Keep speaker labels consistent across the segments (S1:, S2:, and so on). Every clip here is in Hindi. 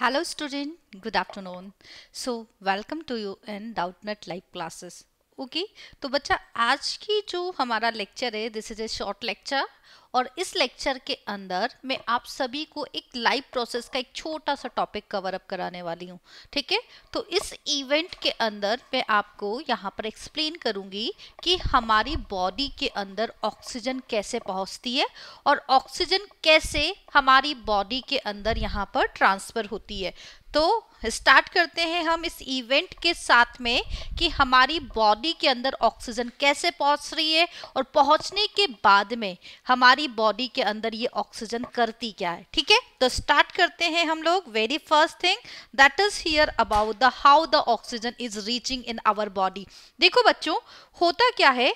S1: Hello student, good afternoon. So welcome to you in Doubtnut live classes. Okay okay, तो बच्चा आज की जो हमारा लेक्चर है this is a short lecture और इस लेक्चर के अंदर मैं आप सभी को एक लाइव प्रोसेस का एक छोटा सा टॉपिक कवर अप कराने वाली हूँ ठीक है तो इस इवेंट के अंदर मैं आपको यहाँ पर एक्सप्लेन करूँगी कि हमारी बॉडी के अंदर ऑक्सीजन कैसे पहुँचती है और ऑक्सीजन कैसे हमारी बॉडी के अंदर यहाँ पर ट्रांसफ़र होती है तो स्टार्ट करते हैं हम इस इवेंट के साथ में कि हमारी बॉडी के अंदर ऑक्सीजन कैसे पहुंच रही है और पहुंचने के बाद में हम हमारी बॉडी के अंदर ये ऑक्सीजन करती क्या है ठीक है तो स्टार्ट करते हैं हम लोग very first thing that is here about the how the oxygen is reaching in our body देखो बच्चों होता क्या है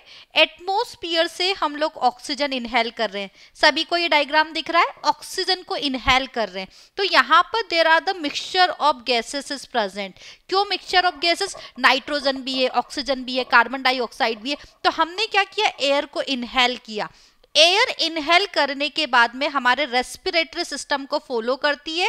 S1: एटमोस्फियर से हम लोग ऑक्सीजन इनहेल कर रहे हैं सभी को ये डायग्राम दिख रहा है ऑक्सीजन को इनहेल कर रहे हैं तो यहाँ पर there are the mixture of gases is present क्यों मिक्सचर ऑफ गैसेस नाइट्रोजन भी है ऑक्सीजन भी है कार्बन डाइऑक्साइड भी है तो हमने क्या किया एयर को इनहेल किया एयर इनहेल करने के बाद में हमारे रेस्पिरेटरी सिस्टम को फॉलो करती है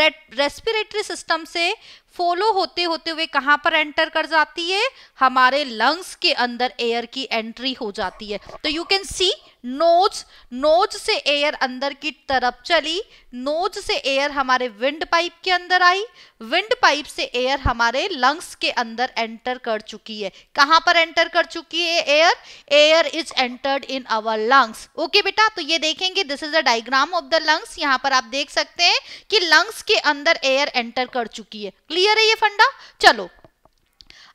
S1: रेस्पिरेटरी सिस्टम से फॉलो होते होते हुए कहां पर एंटर कर जाती है हमारे लंग्स के अंदर एयर की एंट्री हो जाती है तो you can see nose nose से एयर अंदर की तरफ चली नोज से एयर हमारे विंड पाइप के अंदर आई विंड पाइप से एयर हमारे लंग्स के अंदर एंटर कर चुकी है कहां पर एंटर कर चुकी है air air is entered in our lungs okay बेटा तो ये देखेंगे this is the diagram of the lungs यहां पर आप देख सकते हैं कि लंग्स के अंदर एयर एंटर कर चुकी है क्लियर क्लियर है ये फंडा चलो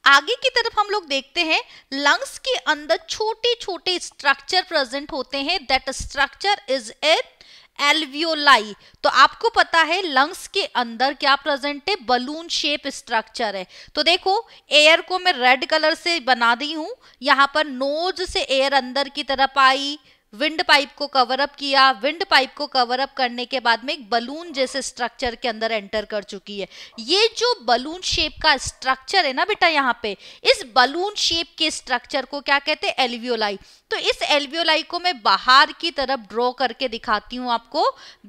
S1: आगे की तरफ हम लोग देखते हैं लंग्स के अंदर छोटे छोटे स्ट्रक्चर प्रेजेंट होते हैं that structure is an alveoli तो आपको पता है लंग्स के अंदर क्या प्रेजेंट है बलून शेप स्ट्रक्चर है तो देखो एयर को मैं रेड कलर से बना दी हूं यहां पर नोज से एयर अंदर की तरफ आई विंड पाइप को कवर अप किया विंड पाइप को कवर अप करने के बाद में एक बलून जैसे स्ट्रक्चर के अंदर एंटर कर चुकी है ये जो बलून शेप का स्ट्रक्चर है ना बेटा यहाँ पे इस बलून शेप के स्ट्रक्चर को क्या कहते हैं एल्वियोलाई तो इस एल्वियोलाई को मैं बाहर की तरफ ड्रॉ करके दिखाती हूँ आपको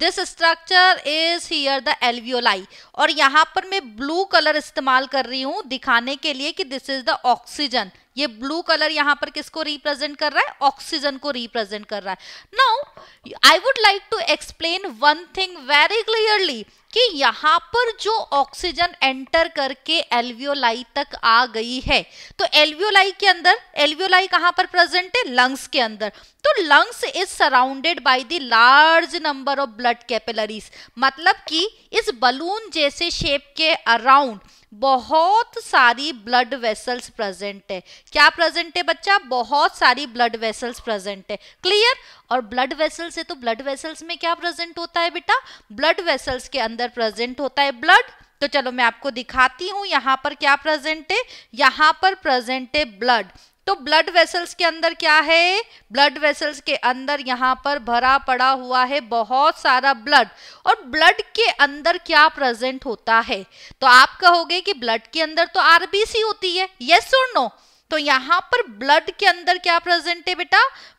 S1: this structure is here the alveoli और यहाँ पर मैं ब्लू कलर इस्तेमाल कर रही हूँ दिखाने के लिए कि दिस इज द ऑक्सीजन ये ब्लू कलर यहां पर किसको रिप्रेजेंट कर रहा है ऑक्सीजन को रिप्रेजेंट कर रहा है now I would like to explain one thing very clearly कि यहां पर जो ऑक्सीजन एंटर करके एल्वियोलाई तक आ गई है तो एल्वियोलाई के अंदर एल्वियोलाई कहां पर प्रेजेंट है लंग्स के अंदर तो lungs is surrounded by the large number of blood capillaries मतलब कि इस बलून जैसे शेप के अराउंड बहुत सारी ब्लड वेसल्स प्रेजेंट है क्या प्रेजेंट है बच्चा बहुत सारी ब्लड वेसल्स प्रेजेंट है क्लियर और ब्लड वेसल्स है तो ब्लड वेसल्स में क्या प्रेजेंट होता है बेटा ब्लड वेसल्स के अंदर प्रेजेंट होता है ब्लड तो चलो मैं आपको दिखाती हूँ यहाँ पर क्या प्रेजेंट है यहाँ पर प्रेजेंट है ब्लड तो ब्लड वेसल्स के अंदर क्या है ब्लड वेसल्स के अंदर यहाँ पर भरा पड़ा हुआ है बहुत सारा ब्लड और ब्लड के अंदर क्या प्रेजेंट होता है तो आप कहोगे कि ब्लड के अंदर तो आरबीसी होती है यस और नो तो यहाँ पर ब्लड के अंदर क्या प्रेजेंट है बेटा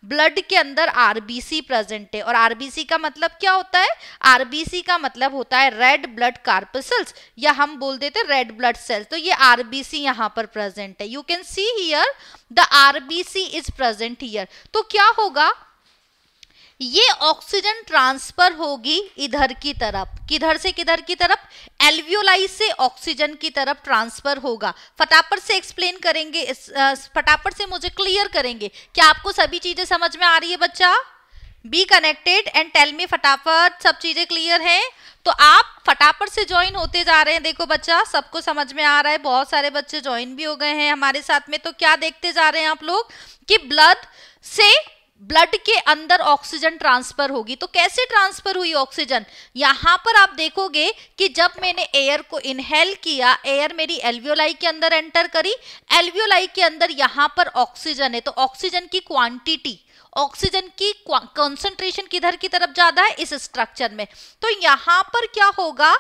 S1: ब्लड के अंदर आरबीसी प्रेजेंट है और आरबीसी का मतलब क्या होता है आरबीसी का मतलब होता है रेड ब्लड कार्पसल्स या हम बोल देते रेड ब्लड सेल्स तो ये आरबीसी यहाँ पर प्रेजेंट है you can see here the RBC is present here तो क्या होगा ये ऑक्सीजन ट्रांसफर होगी इधर की तरफ किधर से किधर की तरफ एल्वियोलाई से ऑक्सीजन की तरफ ट्रांसफर होगा फटाफट से एक्सप्लेन करेंगे फटाफट से मुझे क्लियर करेंगे क्या आपको सभी चीजें समझ में आ रही है बच्चा be connected and tell me फटाफट सब चीजें क्लियर है तो आप फटाफट से ज्वाइन होते जा रहे हैं देखो बच्चा सबको समझ में आ रहा है बहुत सारे बच्चे ज्वाइन भी हो गए हैं हमारे साथ में तो क्या देखते जा रहे हैं आप लोग कि ब्लड से ब्लड के अंदर ऑक्सीजन ट्रांसफर होगी तो कैसे ट्रांसफर हुई ऑक्सीजन यहां पर आप देखोगे कि जब मैंने एयर को इनहेल किया एयर मेरी एल्वियोलाई के अंदर एंटर करी एल्वियोलाई के अंदर यहां पर ऑक्सीजन है तो ऑक्सीजन की क्वांटिटी ऑक्सीजन की कंसंट्रेशन किधर की तरफ ज्यादा है इस स्ट्रक्चर में तो यहां पर क्या होगा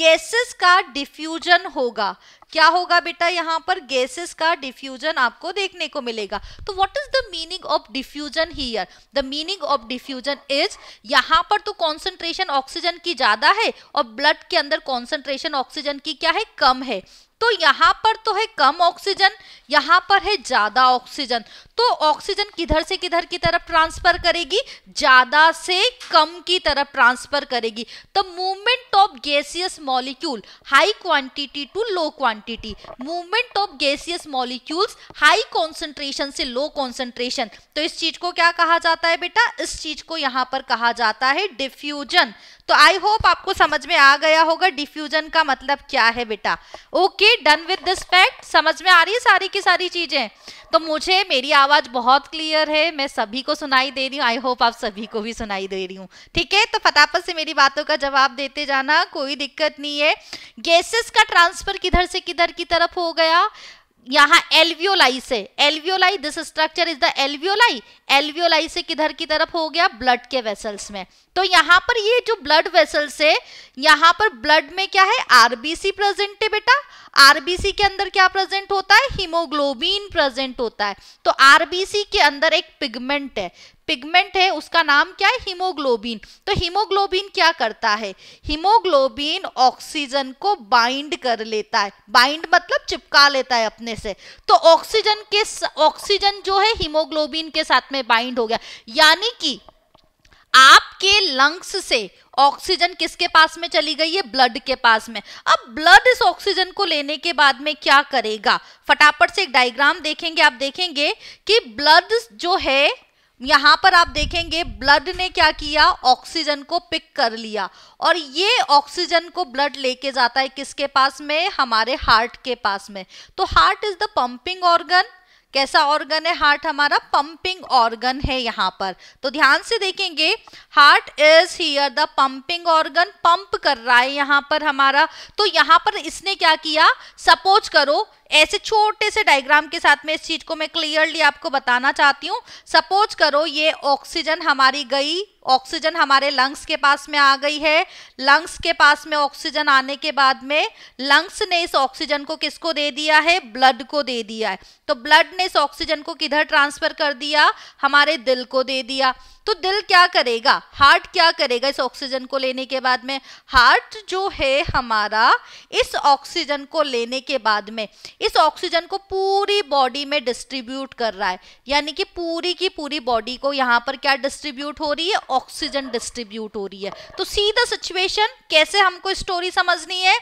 S1: गैसेस का डिफ्यूजन होगा क्या होगा बेटा यहाँ पर गैसेस का डिफ्यूजन आपको देखने को मिलेगा तो what is the meaning of diffusion here the meaning of diffusion is यहाँ पर तो कॉन्सेंट्रेशन ऑक्सीजन की ज्यादा है और ब्लड के अंदर कॉन्सेंट्रेशन ऑक्सीजन की क्या है कम है तो यहाँ पर तो है कम ऑक्सीजन यहाँ पर है ज़्यादा ऑक्सीजन तो ऑक्सीजन किधर से किधर की तरफ ट्रांसफर करेगी ज़्यादा से कम की तरफ ट्रांसफर करेगी the movement of gaseous molecule high quantity to low quantity quantity movement of gaseous molecules high concentration से लो कॉन्सेंट्रेशन तो इस चीज को क्या कहा जाता है बेटा इस चीज को यहां पर कहा जाता है डिफ्यूजन तो आई होप आपको समझ में आ गया होगा डिफ्यूजन का मतलब क्या है बेटा okay done with this fact समझ में आ रही है सारी की सारी चीजें तो मुझे मेरी आवाज बहुत क्लियर है मैं सभी को सुनाई दे रही हूँ आई होप आप सभी को भी सुनाई दे रही हूँ ठीक है तो फटाफट से मेरी बातों का जवाब देते जाना कोई दिक्कत नहीं है गैसेस का ट्रांसफर किधर से किधर की तरफ हो गया यहाँ एल्वियोलाई से alveoli this structure is the alveoli alveoli से किधर की तरफ हो गया ब्लड के वेसल्स में तो यहाँ पर ये जो ब्लड वेसल्स है यहाँ पर ब्लड में क्या है आरबीसी प्रेजेंट है बेटा आरबीसी के अंदर क्या प्रेजेंट होता है हीमोग्लोबिन प्रेजेंट होता है तो आरबीसी के अंदर एक पिगमेंट है पिगमेंट है उसका नाम क्या है हीमोग्लोबिन तो हीमोग्लोबिन क्या करता है हीमोग्लोबिन ऑक्सीजन को बाइंड कर लेता है बाइंड मतलब चिपका लेता है अपने से तो ऑक्सीजन के ऑक्सीजन जो है हीमोग्लोबिन के साथ में बाइंड हो गया यानी कि आपके लंग्स से ऑक्सीजन किसके पास में चली गई है ब्लड के पास में अब ब्लड इस ऑक्सीजन को लेने के बाद में क्या करेगा फटाफट से एक डायग्राम देखेंगे आप देखेंगे कि ब्लड जो है यहां पर आप देखेंगे ब्लड ने क्या किया ऑक्सीजन को पिक कर लिया और ये ऑक्सीजन को ब्लड लेके जाता है किसके पास में हमारे हार्ट के पास में तो heart is the pumping organ कैसा ऑर्गन है हार्ट हमारा पंपिंग ऑर्गन है यहाँ पर तो ध्यान से देखेंगे heart is here the pumping organ pump कर रहा है यहाँ पर हमारा तो यहाँ पर इसने क्या किया सपोज करो ऐसे छोटे से डायग्राम के साथ में इस चीज को मैं क्लियरली आपको बताना चाहती हूँ सपोज करो ये ऑक्सीजन हमारी गई ऑक्सीजन हमारे लंग्स के पास में आ गई है लंग्स के पास में ऑक्सीजन आने के बाद में लंग्स ने इस ऑक्सीजन को किसको दे दिया है ब्लड को दे दिया है तो ब्लड ने इस ऑक्सीजन को किधर ट्रांसफर कर दिया हमारे दिल को दे दिया तो दिल क्या करेगा हार्ट क्या करेगा इस ऑक्सीजन को लेने के बाद में हार्ट जो है हमारा इस ऑक्सीजन को लेने के बाद में इस ऑक्सीजन को पूरी बॉडी में डिस्ट्रीब्यूट कर रहा है यानी कि पूरी की पूरी बॉडी को यहाँ पर क्या डिस्ट्रीब्यूट हो रही है ऑक्सीजन डिस्ट्रीब्यूट हो रही है तो सीधा सिचुएशन कैसे हमको स्टोरी समझनी है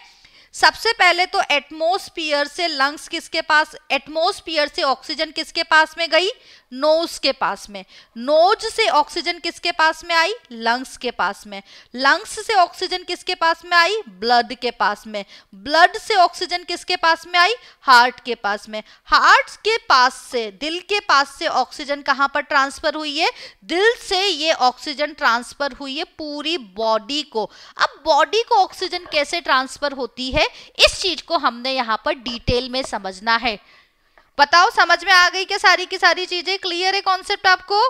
S1: सबसे पहले तो एटमोस्फियर से लंग्स किसके पास एटमोस्फियर से ऑक्सीजन किसके पास में गई नोज के पास में नोज से ऑक्सीजन किसके पास में आई लंग्स के पास में लंग्स से ऑक्सीजन किसके पास में आई ब्लड के पास में ब्लड से ऑक्सीजन किसके पास में आई हार्ट के पास में हार्ट के पास से दिल के पास से ऑक्सीजन कहाँ पर ट्रांसफर हुई है दिल से ये ऑक्सीजन ट्रांसफर हुई है पूरी बॉडी को अब बॉडी को ऑक्सीजन कैसे ट्रांसफर होती है इस चीज को हमने यहाँ पर डिटेल में समझना है बताओ समझ में आ गई क्या सारी की सारी चीजें क्लियर है कॉन्सेप्ट आपको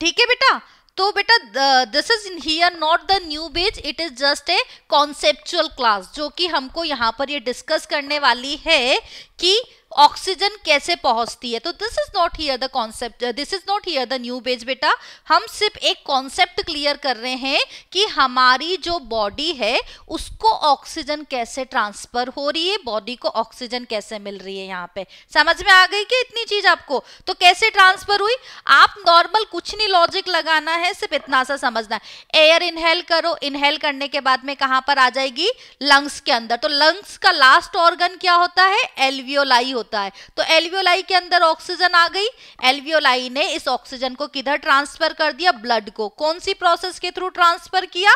S1: ठीक है बेटा तो बेटा this is here not the new page it is just a conceptual class जो कि हमको यहाँ पर ये डिस्कस करने वाली है कि ऑक्सीजन कैसे पहुंचती है तो this is not here the concept this is not here the new page बेटा हम सिर्फ एक कॉन्सेप्ट क्लियर कर रहे हैं कि हमारी जो बॉडी है उसको ऑक्सीजन कैसे ट्रांसफर हो रही है बॉडी को ऑक्सीजन कैसे मिल रही है यहाँ पे समझ में आ गई कि इतनी चीज आपको तो कैसे ट्रांसफर हुई आप नॉर्मल कुछ नहीं लॉजिक लगाना है सिर्फ इतना सा समझना है एयर इनहेल करो इनहेल करने के बाद में कहां पर आ जाएगी लंग्स के अंदर तो लंग्स का लास्ट ऑर्गन क्या होता है एलवियोलाई होता होता है तो एल्वियोलाई के अंदर ऑक्सीजन आ गई एल्वियोलाई ने इस ऑक्सीजन को किधर ट्रांसफर कर दिया ब्लड को कौन सी प्रोसेस के थ्रू ट्रांसफर किया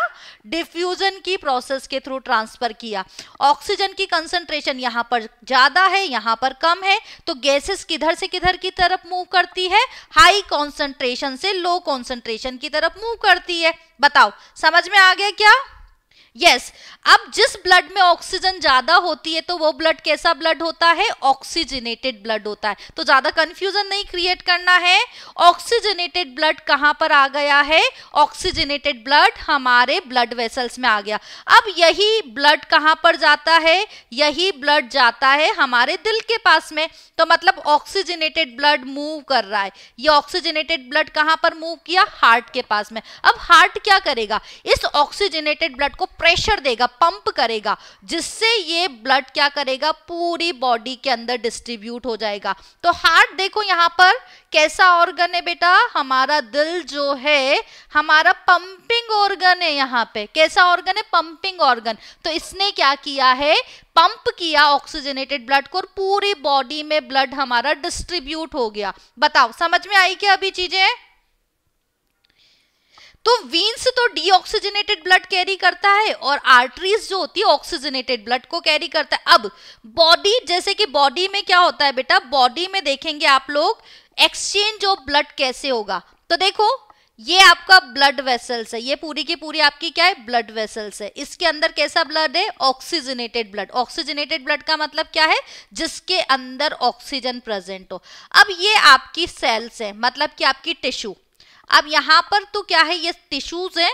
S1: डिफ्यूजन की प्रोसेस के थ्रू ट्रांसफर किया ऑक्सीजन की कंसेंट्रेशन यहां पर ज्यादा है यहां पर कम है तो गैसेस किधर से किधर की तरफ मूव करती है हाई कॉन्सेंट्रेशन से लो कॉन्सेंट्रेशन की तरफ मूव करती है बताओ समझ में आ गया क्या यस yes, अब जिस ब्लड में ऑक्सीजन ज्यादा होती है तो वो ब्लड कैसा ब्लड होता है ऑक्सीजनेटेड ब्लड होता है तो ज्यादा कंफ्यूजन नहीं क्रिएट करना है ऑक्सीजनेटेड ब्लड कहां पर आ गया है ऑक्सीजनेटेड ब्लड हमारे ब्लड वेसल्स में आ गया अब यही ब्लड कहां पर जाता है यही ब्लड जाता है हमारे दिल के पास में तो मतलब ऑक्सीजनेटेड ब्लड मूव कर रहा है ये ऑक्सीजनेटेड ब्लड कहां पर मूव किया हार्ट के पास में अब हार्ट क्या करेगा इस ऑक्सीजनेटेड ब्लड को प्रेशर देगा पंप करेगा जिससे ये ब्लड क्या करेगा पूरी बॉडी के अंदर डिस्ट्रीब्यूट हो जाएगा तो हार्ट देखो यहाँ पर कैसा ऑर्गन है बेटा हमारा दिल जो है हमारा पंपिंग ऑर्गन है यहाँ पे कैसा ऑर्गन है पंपिंग ऑर्गन तो इसने क्या किया है पंप किया ऑक्सीजनेटेड ब्लड को और पूरी बॉडी में ब्लड हमारा डिस्ट्रीब्यूट हो गया बताओ समझ में आई क्या अभी चीजें तो वीन्स तो डीऑक्सीजनेटेड ब्लड कैरी करता है और आर्टरीज जो होती है ऑक्सीजनेटेड ब्लड को कैरी करता है अब बॉडी जैसे कि बॉडी में क्या होता है बेटा बॉडी में देखेंगे आप लोग एक्सचेंज ऑफ ब्लड कैसे होगा तो देखो ये आपका ब्लड वेसल्स है ये पूरी की पूरी आपकी क्या है ब्लड वेसल्स है इसके अंदर कैसा ब्लड है ऑक्सीजनेटेड ब्लड ऑक्सीजनेटेड ब्लड का मतलब क्या है जिसके अंदर ऑक्सीजन प्रेजेंट हो अब ये आपकी सेल्स है मतलब कि आपकी टिश्यू अब यहाँ पर तो क्या है ये टिश्यूज है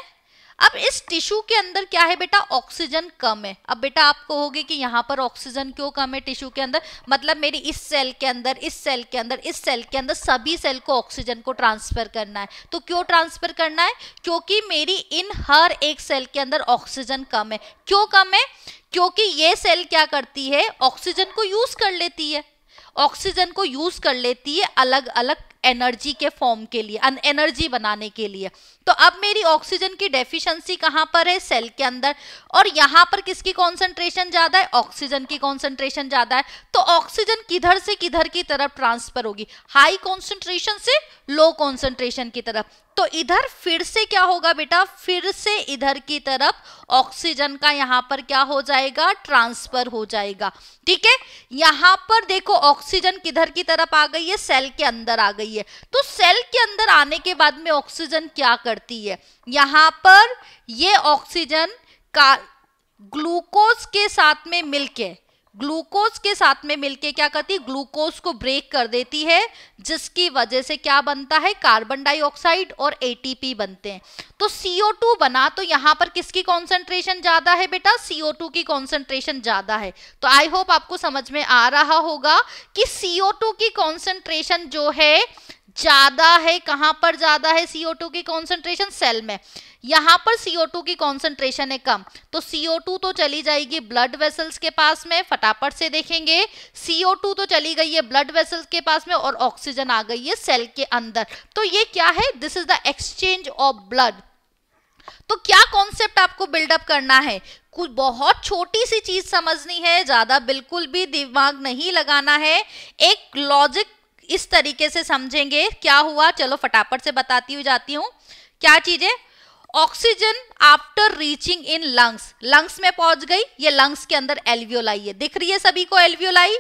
S1: अब इस टिश्यू के अंदर क्या है बेटा ऑक्सीजन कम है अब बेटा आप कहोगे कि यहाँ पर ऑक्सीजन क्यों कम है टिश्यू के अंदर मतलब मेरी इस सेल के अंदर इस सेल के अंदर इस सेल के अंदर सभी सेल को ऑक्सीजन को ट्रांसफर करना है तो क्यों ट्रांसफर करना है क्योंकि मेरी इन हर एक सेल के अंदर ऑक्सीजन कम है क्यों कम है क्योंकि ये सेल क्या करती है ऑक्सीजन को यूज कर लेती है ऑक्सीजन को यूज कर लेती है अलग अलग एनर्जी के फॉर्म के लिए एनर्जी बनाने के लिए तो अब मेरी ऑक्सीजन की डेफिशिएंसी कहां पर है सेल के अंदर और यहां पर किसकी कॉन्सेंट्रेशन ज़्यादा है ऑक्सीजन की कॉन्सेंट्रेशन ज़्यादा है तो ऑक्सीजन किधर से किधर की तरफ ट्रांसफर होगी हाई कॉन्सेंट्रेशन से लो कॉन्सेंट्रेशन की तरफ तो इधर फिर से क्या होगा बेटा फिर से इधर की तरफ ऑक्सीजन का यहां पर क्या हो जाएगा ट्रांसफर हो जाएगा ठीक है यहां पर देखो ऑक्सीजन किधर की तरफ आ गई है सेल के अंदर आ गई है तो सेल के अंदर आने के बाद में ऑक्सीजन क्या कर करती है यहाँ पर ये ऑक्सीजन का ग्लूकोज के साथ में मिलके ग्लूकोज के साथ में मिलके क्या करती है ग्लूकोज को ब्रेक कर देती है जिसकी वजह से क्या बनता है कार्बन डाइऑक्साइड और एटीपी बनते हैं तो सीओ टू बना तो यहाँ पर किसकी कॉन्सेंट्रेशन ज़्यादा है बेटा सीओ टू की कॉन्सेंट्रेशन ज़्यादा है तो आई होप आपको समझ में आ रहा होगा कि सीओ टू की कॉन्सेंट्रेशन जो है ज्यादा है कहां पर ज्यादा है CO2 की कॉन्सेंट्रेशन सेल में यहां पर CO2 की कॉन्सेंट्रेशन है कम तो CO2 तो चली जाएगी ब्लड वेसल्स के पास में फटाफट से देखेंगे CO2 तो चली गई है ब्लड वेसल्स के पास में और ऑक्सीजन आ गई है सेल के अंदर तो ये क्या है this is the exchange of blood तो क्या कॉन्सेप्ट आपको बिल्डअप करना है कुछ बहुत छोटी सी चीज समझनी है ज्यादा बिल्कुल भी दिमाग नहीं लगाना है एक लॉजिक इस तरीके से समझेंगे क्या हुआ चलो फटाफट से बताती हुई जाती हूँ क्या चीजें oxygen after reaching in lungs lungs में पहुंच गई ये लंग्स के अंदर एल्वियोलाई है दिख रही है सभी को एल्वियोलाई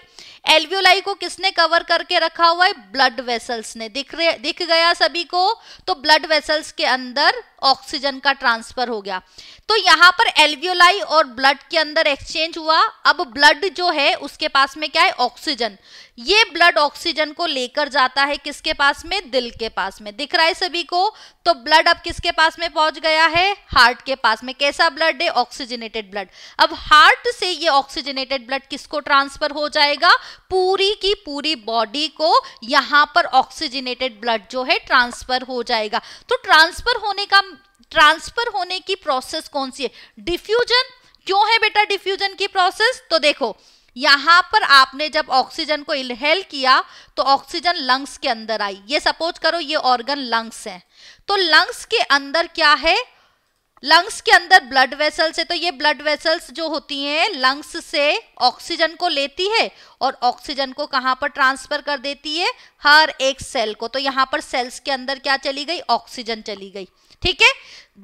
S1: एल्वियोलाई को किसने कवर करके रखा हुआ है ब्लड वेसल्स ने दिख रहे दिख गया सभी को तो ब्लड वेसल्स के अंदर ऑक्सीजन का ट्रांसफर हो गया तो यहां पर एल्वियोलाई और ब्लड के अंदर एक्सचेंज हुआ अब ब्लड जो है उसके पास में क्या है ऑक्सीजन ये ब्लड ऑक्सीजन को लेकर जाता है किसके पास में दिल के पास में दिख रहा है सभी को तो ब्लड अब किसके पास में पहुंच गया है हार्ट के पास में कैसा ब्लड है ऑक्सीजनेटेड ब्लड अब हार्ट से ये ऑक्सीजनेटेड ब्लड किसको ट्रांसफर हो जाएगा पूरी की पूरी बॉडी को यहाँ पर ऑक्सीजनेटेड ब्लड जो है ट्रांसफर हो जाएगा तो ट्रांसफर होने का ट्रांसफर होने की प्रोसेस कौन सी है डिफ्यूजन क्यों है बेटा डिफ्यूजन की प्रोसेस तो देखो यहां पर आपने जब ऑक्सीजन को इनहेल किया तो ऑक्सीजन लंग्स के अंदर आई ये सपोज करो ये ऑर्गन लंग्स है तो लंग्स के अंदर क्या है लंग्स के अंदर ब्लड वेसल्स है तो ये ब्लड वेसल्स जो होती हैं लंग्स से ऑक्सीजन को लेती है और ऑक्सीजन को कहाँ पर ट्रांसफर कर देती है हर एक सेल को तो यहाँ पर सेल्स के अंदर क्या चली गई ऑक्सीजन चली गई ठीक है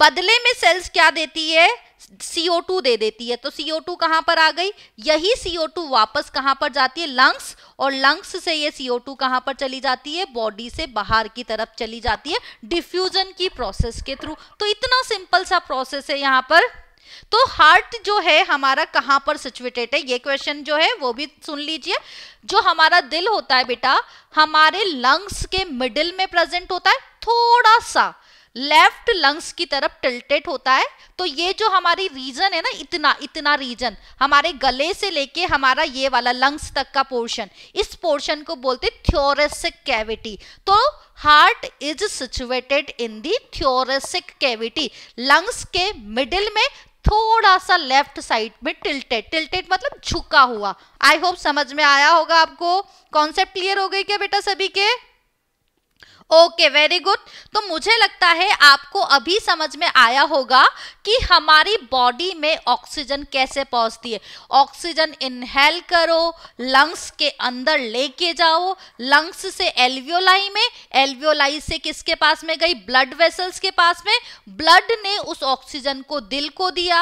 S1: बदले में सेल्स क्या देती है CO2 दे देती है तो CO2 कहाँ पर आ गई यही CO2 वापस कहाँ पर जाती है लंग्स और लंग्स से ये CO2 कहां पर चली जाती है बॉडी से बाहर की तरफ चली जाती है डिफ्यूजन की प्रोसेस के थ्रू तो इतना सिंपल सा प्रोसेस है यहाँ पर तो हार्ट जो है हमारा कहाँ पर सिचुएटेड है ये क्वेश्चन जो है वो भी सुन लीजिए जो हमारा दिल होता है बेटा हमारे लंग्स के मिडिल में प्रेजेंट होता है थोड़ा सा लेफ्ट लंग्स की तरफ टिल्टेड होता है तो ये जो हमारी रीजन है ना इतना इतना रीजन हमारे गले से लेके हमारा ये वाला लंग्स तक का पोर्शन इस पोर्शन को बोलते थ्योरेसिक कैविटी तो heart is situated in the thoracic cavity lungs के मिडिल में थोड़ा सा लेफ्ट साइड में टिल्टेड टिल्टेड मतलब झुका हुआ आई होप समझ में आया होगा आपको कॉन्सेप्ट क्लियर हो गई क्या बेटा सभी के ओके वेरी गुड तो मुझे लगता है आपको अभी समझ में आया होगा कि हमारी बॉडी में ऑक्सीजन कैसे पहुंचती है ऑक्सीजन इनहेल करो लंग्स के अंदर लेके जाओ लंग्स से एल्वियोलाई में एल्वियोलाई से किसके पास में गई ब्लड वेसल्स के पास में ब्लड ने उस ऑक्सीजन को दिल को दिया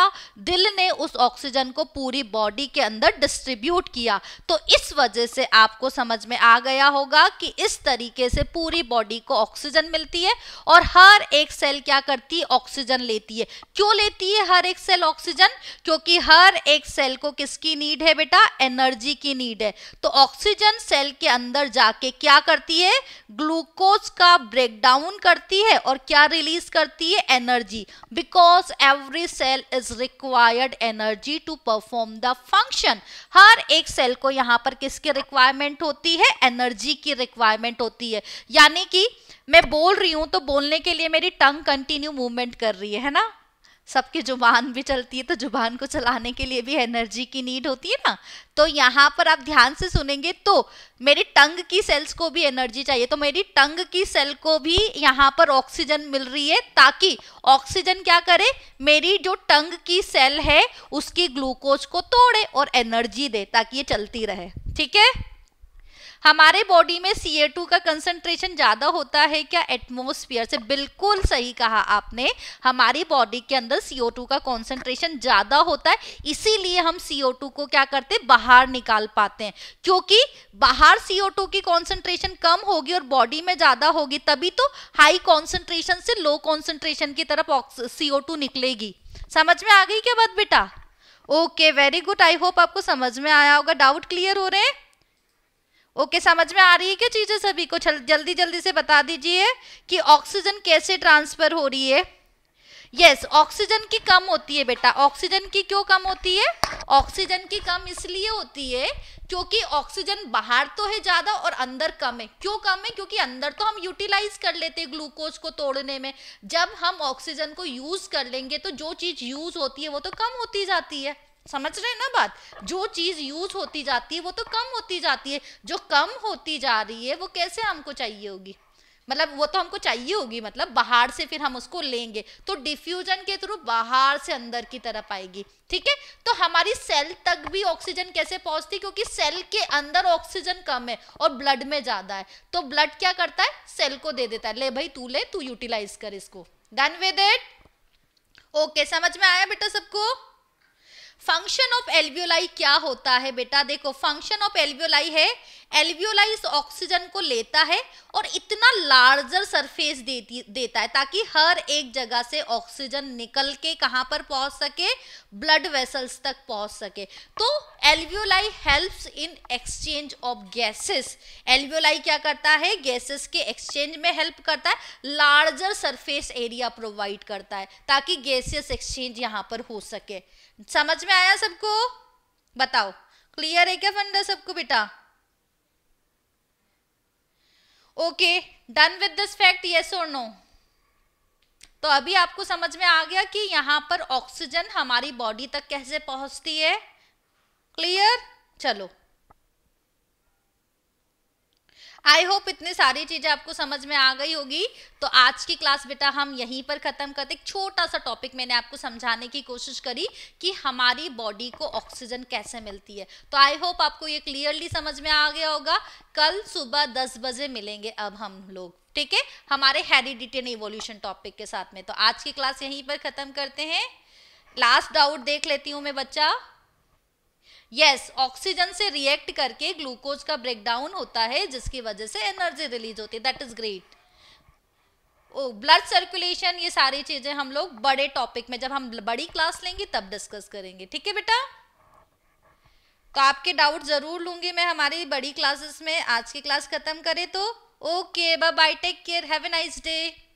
S1: दिल ने उस ऑक्सीजन को पूरी बॉडी के अंदर डिस्ट्रीब्यूट किया तो इस वजह से आपको समझ में आ गया होगा कि इस तरीके से पूरी बॉडी को ऑक्सीजन मिलती है और हर एक सेल क्या करती है ऑक्सीजन लेती है क्यों लेती है हर एक सेल ऑक्सीजन क्योंकि हर एक सेल को किसकी नीड है बेटा एनर्जी की नीड है तो ऑक्सीजन सेल के अंदर जाके क्या करती है ग्लूकोज ग्लूकोज का ब्रेक डाउन करती है और क्या रिलीज करती है energy because every cell is required energy to perform the function हर एक सेल को यहाँ पर किसकी रिक्वायरमेंट होती है एनर्जी की रिक्वायरमेंट होती है यानी कि मैं बोल रही हूँ तो बोलने के लिए मेरी टंग कंटिन्यू मूवमेंट कर रही है ना सबकी जुबान भी चलती है तो जुबान को चलाने के लिए भी एनर्जी की नीड होती है ना तो यहाँ पर आप ध्यान से सुनेंगे तो मेरी टंग की सेल्स को भी एनर्जी चाहिए तो मेरी टंग की सेल को भी यहाँ पर ऑक्सीजन मिल रही है ताकि ऑक्सीजन क्या करे मेरी जो टंग की सेल है उसकी ग्लूकोज को तोड़े और एनर्जी दे ताकि ये चलती रहे ठीक है हमारे बॉडी में सी का कंसंट्रेशन ज़्यादा होता है क्या एटमोस्फियर से बिल्कुल सही कहा आपने हमारी बॉडी के अंदर सी का कॉन्सेंट्रेशन ज़्यादा होता है इसीलिए हम सी को क्या करते हैं बाहर निकाल पाते हैं क्योंकि बाहर सी की कॉन्सेंट्रेशन कम होगी और बॉडी में ज़्यादा होगी तभी तो हाई कॉन्सेंट्रेशन से लो कॉन्सेंट्रेशन की तरफ टू निकलेगी समझ में आ गई क्या बात बेटा okay very good I hope आपको समझ में आया होगा डाउट क्लियर हो रहे हैं ओके समझ में आ रही है क्या चीज़ें सभी को जल्दी जल्दी से बता दीजिए कि ऑक्सीजन कैसे ट्रांसफर हो रही है यस yes, ऑक्सीजन की कम होती है बेटा ऑक्सीजन की क्यों कम होती है ऑक्सीजन की कम इसलिए होती है क्योंकि ऑक्सीजन बाहर तो है ज़्यादा और अंदर कम है क्यों कम है क्योंकि अंदर तो हम यूटिलाइज कर लेते हैं ग्लूकोज को तोड़ने में जब हम ऑक्सीजन को यूज़ कर लेंगे तो जो चीज़ यूज़ होती है वो तो कम होती जाती है समझ रहे हैं ना बात जो चीज़ यूज होती जाती है वो तो कम होती जाती है जो कम होती जा रही है वो कैसे हमको चाहिए होगी मतलब वो तो हमको चाहिए होगी मतलब बाहर से फिर हम उसको लेंगे तो डिफ्यूजन के थ्रू बाहर से अंदर की तरफ आएगी ठीक है तो हमारी सेल तक भी ऑक्सीजन कैसे पहुंचती क्योंकि सेल के अंदर ऑक्सीजन कम है और ब्लड में ज्यादा है तो ब्लड क्या करता है सेल को दे देता है ले भाई तू ले तू यूटिलाइज कर इसको डन विद इट ओके समझ में आया बेटा सबको फंक्शन ऑफ एल्वियोलाई क्या होता है बेटा देखो फंक्शन ऑफ एल्वियोलाई है एल्वियोलाइस ऑक्सीजन को लेता है और इतना लार्जर सरफेस देती देता है ताकि हर एक जगह से ऑक्सीजन निकल के कहाँ पर पहुँच सके ब्लड वेसल्स तक पहुँच सके तो alveoli helps in exchange of gases alveoli क्या करता है गैसेस के एक्सचेंज में हेल्प करता है लार्जर सरफेस एरिया प्रोवाइड करता है ताकि गैसेस एक्सचेंज यहाँ पर हो सके समझ में आया सबको बताओ क्लियर है क्या फंडा सबको बेटा okay done with this fact yes और नो तो अभी आपको समझ में आ गया कि यहाँ पर ऑक्सीजन हमारी बॉडी तक कैसे पहुँचती है क्लियर चलो आई होप इतनी सारी चीज़ें आपको समझ में आ गई होगी तो आज की क्लास बेटा हम यहीं पर ख़त्म करते एक छोटा सा टॉपिक मैंने आपको समझाने की कोशिश करी कि हमारी बॉडी को ऑक्सीजन कैसे मिलती है तो आई होप आपको ये क्लियरली समझ में आ गया होगा कल सुबह दस बजे मिलेंगे अब हम लोग ठीक है हमारे हेरिडिटी एंड इवोल्यूशन टॉपिक के साथ में तो आज की क्लास यहीं पर ख़त्म करते हैं लास्ट डाउट देख लेती हूँ मैं बच्चा यस ऑक्सीजन से रिएक्ट करके ग्लूकोज का ब्रेकडाउन होता है जिसकी वजह से एनर्जी रिलीज होती है that is great oh blood circulation ये सारी चीजें हम लोग बड़े टॉपिक में जब हम बड़ी क्लास लेंगे तब डिस्कस करेंगे ठीक है बेटा तो आपके डाउट जरूर लूंगी मैं हमारी बड़ी क्लासेस में आज की क्लास खत्म करे तो okay bye take care have a nice day